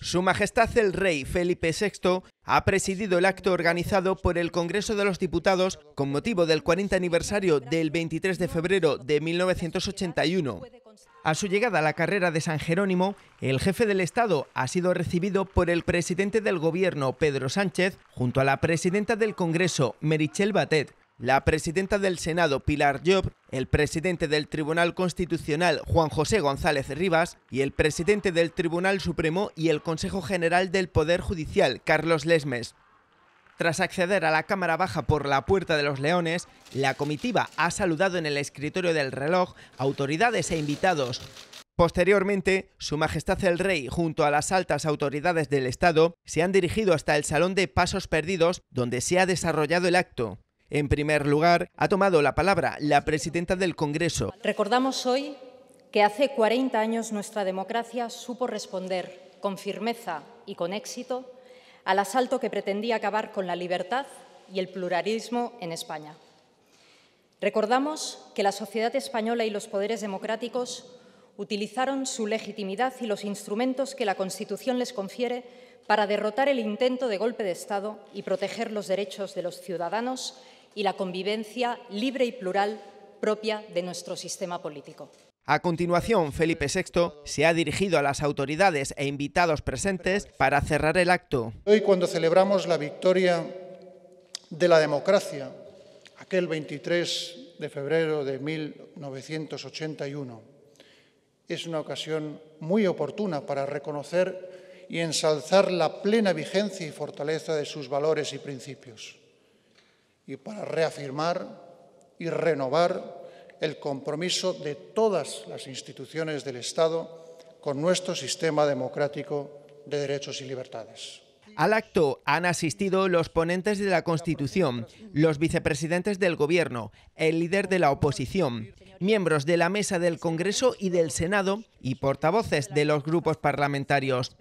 Su Majestad el Rey Felipe VI ha presidido el acto organizado por el Congreso de los Diputados con motivo del 40 aniversario del 23 de febrero de 1981. A su llegada a la carrera de San Jerónimo, el jefe del Estado ha sido recibido por el presidente del Gobierno, Pedro Sánchez, junto a la presidenta del Congreso, Merichel Batet, la presidenta del Senado Pilar Job, el presidente del Tribunal Constitucional Juan José González Rivas y el presidente del Tribunal Supremo y el Consejo General del Poder Judicial Carlos Lesmes. Tras acceder a la Cámara Baja por la Puerta de los Leones, la comitiva ha saludado en el escritorio del reloj autoridades e invitados, Posteriormente, Su Majestad el Rey, junto a las altas autoridades del Estado, se han dirigido hasta el Salón de Pasos Perdidos, donde se ha desarrollado el acto. En primer lugar, ha tomado la palabra la presidenta del Congreso. Recordamos hoy que hace 40 años nuestra democracia supo responder con firmeza y con éxito al asalto que pretendía acabar con la libertad y el pluralismo en España. Recordamos que la sociedad española y los poderes democráticos utilizaron su legitimidad y los instrumentos que la Constitución les confiere para derrotar el intento de golpe de Estado y proteger los derechos de los ciudadanos y la convivencia libre y plural propia de nuestro sistema político. A continuación, Felipe VI se ha dirigido a las autoridades e invitados presentes para cerrar el acto. Hoy, cuando celebramos la victoria de la democracia, aquel 23 de febrero de 1981, es una ocasión muy oportuna para reconocer y ensalzar la plena vigencia y fortaleza de sus valores y principios y para reafirmar y renovar el compromiso de todas las instituciones del Estado con nuestro sistema democrático de derechos y libertades. Al acto han asistido los ponentes de la Constitución, los vicepresidentes del Gobierno, el líder de la oposición, miembros de la Mesa del Congreso y del Senado y portavoces de los grupos parlamentarios.